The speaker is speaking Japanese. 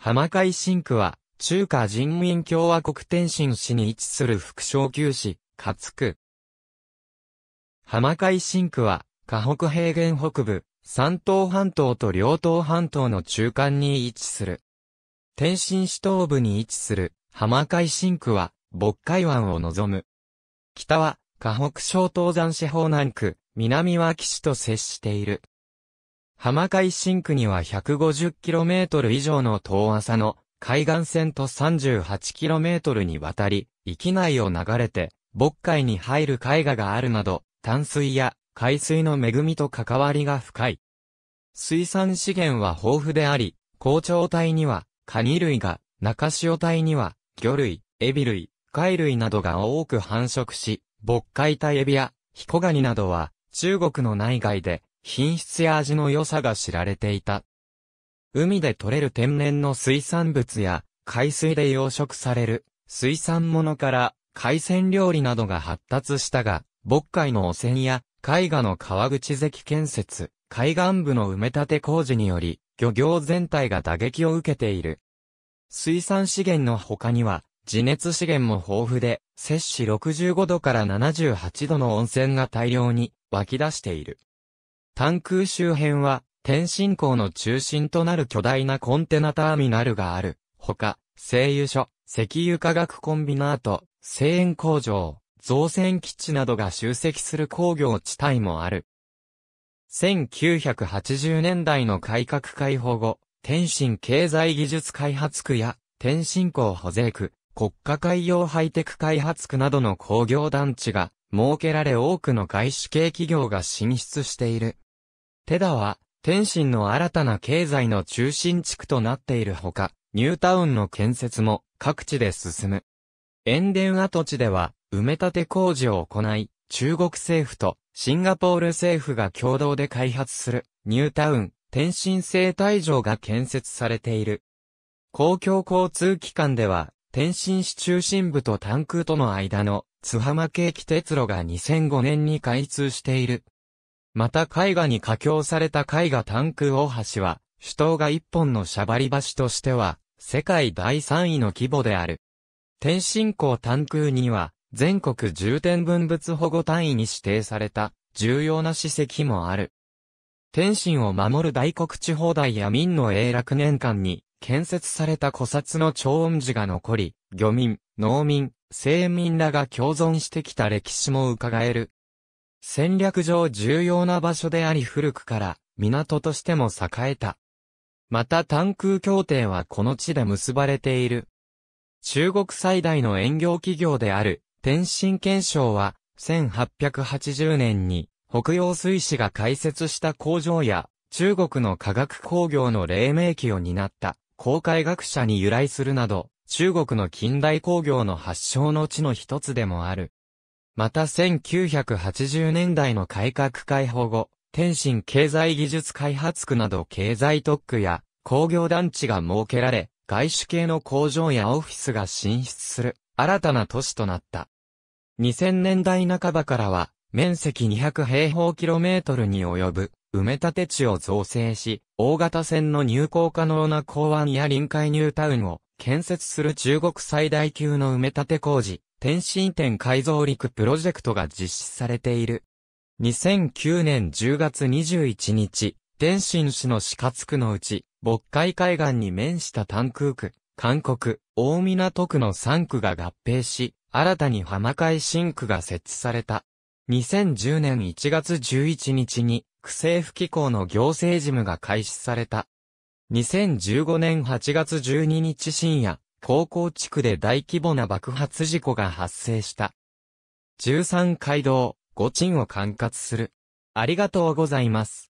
浜海新区は、中華人民共和国天津市に位置する副小級市、勝区。浜海新区は、河北平原北部、山東半島と両東半島の中間に位置する。天津市東部に位置する、浜海新区は、渤海湾を望む。北は、河北省東山市方南区、南は岸と接している。浜海新区には 150km 以上の遠浅の海岸線と 38km にわたり、域内を流れて、渤海に入る海岸があるなど、淡水や海水の恵みと関わりが深い。水産資源は豊富であり、高潮帯には、カニ類が、中潮帯には、魚類、エビ類、貝類などが多く繁殖し、渤海帯エビや、ヒコガニなどは、中国の内外で、品質や味の良さが知られていた。海で採れる天然の水産物や海水で養殖される水産物から海鮮料理などが発達したが、渤海の汚染や絵画の川口関建設、海岸部の埋め立て工事により、漁業全体が打撃を受けている。水産資源の他には、地熱資源も豊富で、摂氏65度から78度の温泉が大量に湧き出している。関空周辺は、天津港の中心となる巨大なコンテナターミナルがある。ほか、製油所、石油化学コンビナート、製塩工場、造船基地などが集積する工業地帯もある。1980年代の改革開放後、天津経済技術開発区や天津港保税区、国家海洋ハイテク開発区などの工業団地が設けられ多くの外資系企業が進出している。テダは、天津の新たな経済の中心地区となっているほか、ニュータウンの建設も各地で進む。塩田跡地では、埋め立て工事を行い、中国政府とシンガポール政府が共同で開発するニュータウン天津生態場が建設されている。公共交通機関では天津市中心部と炭空との間の津浜景気鉄路が2005年に開通しているまた絵画に架橋された絵画タンク大橋は、首都が一本のシャバリ橋としては、世界第3位の規模である。天津港ン空には、全国重点文物保護単位に指定された、重要な史跡もある。天津を守る大黒地方大や民の永楽年間に、建設された古刹の長音寺が残り、漁民、農民、生民らが共存してきた歴史も伺える戦略上重要な場所であり古くから港としても栄えた。また単空協定はこの地で結ばれている。中国最大の遠業企業である天津憲省は1880年に北洋水師が開設した工場や中国の科学工業の黎明期を担った公開学者に由来するなど中国の近代工業の発祥の地の一つでもある。また1980年代の改革開放後、天津経済技術開発区など経済特区や工業団地が設けられ、外資系の工場やオフィスが進出する新たな都市となった。2000年代半ばからは、面積200平方キロメートルに及ぶ埋め立て地を造成し、大型船の入港可能な港湾や臨海ニュータウンを建設する中国最大級の埋め立て工事、天津店改造陸プロジェクトが実施されている。2009年10月21日、天津市の四日区のうち、渤海海岸に面した単空区、韓国、大港区の3区が合併し、新たに浜海新区が設置された。2010年1月11日に、区政府機構の行政事務が開始された。2015年8月12日深夜、高校地区で大規模な爆発事故が発生した。13街道、5鎮を管轄する。ありがとうございます。